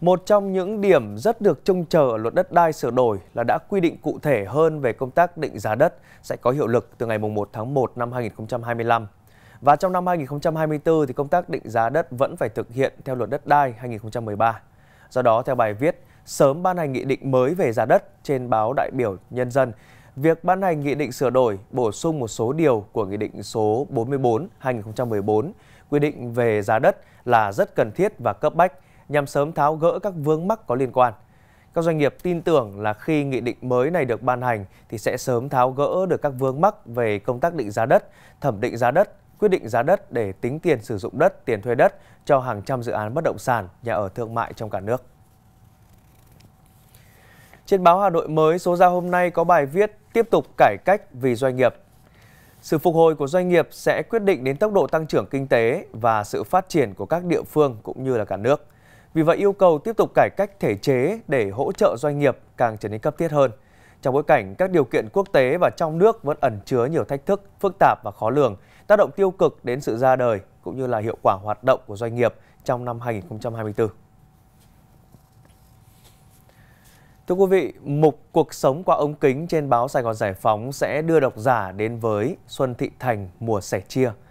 Một trong những điểm rất được trông chờ ở luật đất đai sửa đổi là đã quy định cụ thể hơn về công tác định giá đất sẽ có hiệu lực từ ngày 1 tháng 1 năm 2025. Và trong năm 2024 thì công tác định giá đất vẫn phải thực hiện theo luật đất đai 2013. Do đó theo bài viết sớm ban hành nghị định mới về giá đất trên báo đại biểu Nhân dân, việc ban hành nghị định sửa đổi bổ sung một số điều của nghị định số 44 2014 quy định về giá đất là rất cần thiết và cấp bách nhằm sớm tháo gỡ các vướng mắc có liên quan. Các doanh nghiệp tin tưởng là khi nghị định mới này được ban hành thì sẽ sớm tháo gỡ được các vướng mắc về công tác định giá đất, thẩm định giá đất, quyết định giá đất để tính tiền sử dụng đất, tiền thuê đất cho hàng trăm dự án bất động sản, nhà ở thương mại trong cả nước. Trên báo Hà Nội mới số ra hôm nay có bài viết tiếp tục cải cách vì doanh nghiệp. Sự phục hồi của doanh nghiệp sẽ quyết định đến tốc độ tăng trưởng kinh tế và sự phát triển của các địa phương cũng như là cả nước. Vì vậy yêu cầu tiếp tục cải cách thể chế để hỗ trợ doanh nghiệp càng trở nên cấp thiết hơn. Trong bối cảnh các điều kiện quốc tế và trong nước vẫn ẩn chứa nhiều thách thức phức tạp và khó lường, tác động tiêu cực đến sự ra đời cũng như là hiệu quả hoạt động của doanh nghiệp trong năm 2024. Thưa quý vị, mục Cuộc sống qua ống kính trên báo Sài Gòn Giải Phóng sẽ đưa độc giả đến với Xuân Thị Thành mùa sẻ chia –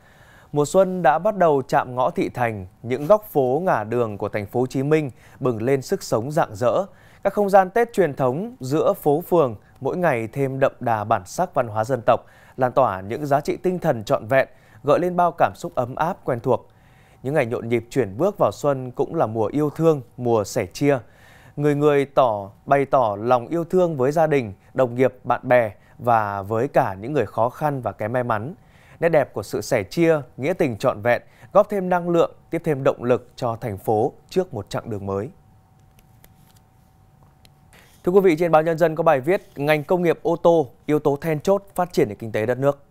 Mùa xuân đã bắt đầu chạm ngõ thị thành, những góc phố ngả đường của thành phố Hồ Chí Minh bừng lên sức sống rạng rỡ. Các không gian Tết truyền thống giữa phố phường mỗi ngày thêm đậm đà bản sắc văn hóa dân tộc, lan tỏa những giá trị tinh thần trọn vẹn, gợi lên bao cảm xúc ấm áp quen thuộc. Những ngày nhộn nhịp chuyển bước vào xuân cũng là mùa yêu thương, mùa sẻ chia. Người người tỏ bày tỏ lòng yêu thương với gia đình, đồng nghiệp, bạn bè và với cả những người khó khăn và kém may mắn – nét đẹp của sự sẻ chia, nghĩa tình trọn vẹn, góp thêm năng lượng, tiếp thêm động lực cho thành phố trước một chặng đường mới. Thưa quý vị, trên báo Nhân dân có bài viết Ngành công nghiệp ô tô, yếu tố then chốt phát triển nền kinh tế đất nước.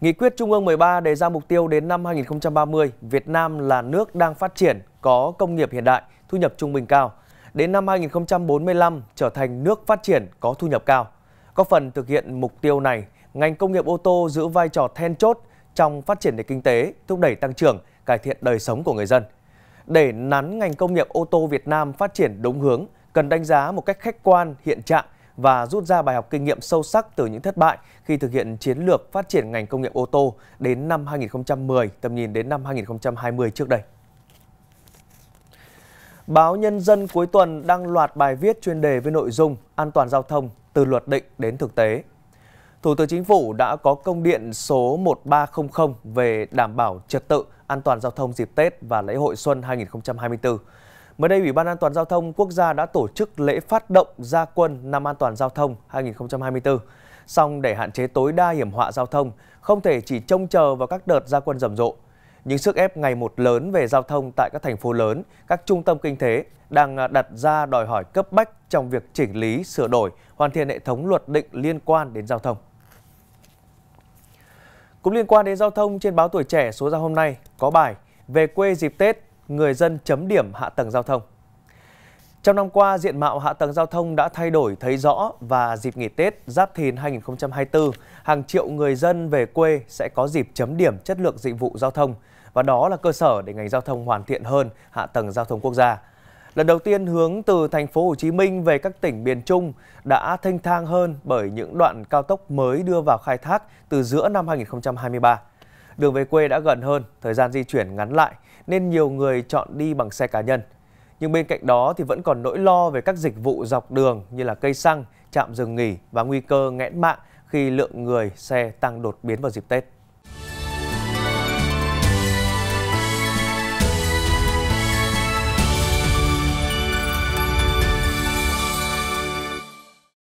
Nghị quyết Trung ương 13 đề ra mục tiêu đến năm 2030, Việt Nam là nước đang phát triển, có công nghiệp hiện đại, thu nhập trung bình cao. Đến năm 2045 trở thành nước phát triển có thu nhập cao. Có phần thực hiện mục tiêu này, ngành công nghiệp ô tô giữ vai trò then chốt trong phát triển nền kinh tế, thúc đẩy tăng trưởng, cải thiện đời sống của người dân. Để nắn ngành công nghiệp ô tô Việt Nam phát triển đúng hướng, cần đánh giá một cách khách quan hiện trạng và rút ra bài học kinh nghiệm sâu sắc từ những thất bại khi thực hiện chiến lược phát triển ngành công nghiệp ô tô đến năm 2010, tầm nhìn đến năm 2020 trước đây. Báo Nhân dân cuối tuần đăng loạt bài viết chuyên đề với nội dung An toàn giao thông từ luật định đến thực tế. Thủ tướng Chính phủ đã có công điện số 1300 về đảm bảo trật tự an toàn giao thông dịp Tết và lễ hội xuân 2024. Mới đây, Ủy ban An toàn giao thông quốc gia đã tổ chức lễ phát động gia quân năm an toàn giao thông 2024. Song để hạn chế tối đa hiểm họa giao thông, không thể chỉ trông chờ vào các đợt gia quân rầm rộ. Những sức ép ngày một lớn về giao thông tại các thành phố lớn, các trung tâm kinh tế đang à, đặt ra đòi hỏi cấp bách trong việc chỉnh lý, sửa đổi, hoàn thiện hệ thống luật định liên quan đến giao thông. Cũng liên quan đến giao thông trên báo Tuổi Trẻ số ra hôm nay có bài Về quê dịp Tết, người dân chấm điểm hạ tầng giao thông. Trong năm qua, diện mạo hạ tầng giao thông đã thay đổi thấy rõ và dịp nghỉ Tết Giáp Thìn 2024, hàng triệu người dân về quê sẽ có dịp chấm điểm chất lượng dịch vụ giao thông và đó là cơ sở để ngành giao thông hoàn thiện hơn hạ tầng giao thông quốc gia. Lần đầu tiên hướng từ thành phố Hồ Chí Minh về các tỉnh miền Trung đã thanh thang hơn bởi những đoạn cao tốc mới đưa vào khai thác từ giữa năm 2023. Đường về quê đã gần hơn, thời gian di chuyển ngắn lại nên nhiều người chọn đi bằng xe cá nhân. Nhưng bên cạnh đó thì vẫn còn nỗi lo về các dịch vụ dọc đường như là cây xăng, trạm dừng nghỉ và nguy cơ nghẽn mạng khi lượng người xe tăng đột biến vào dịp Tết.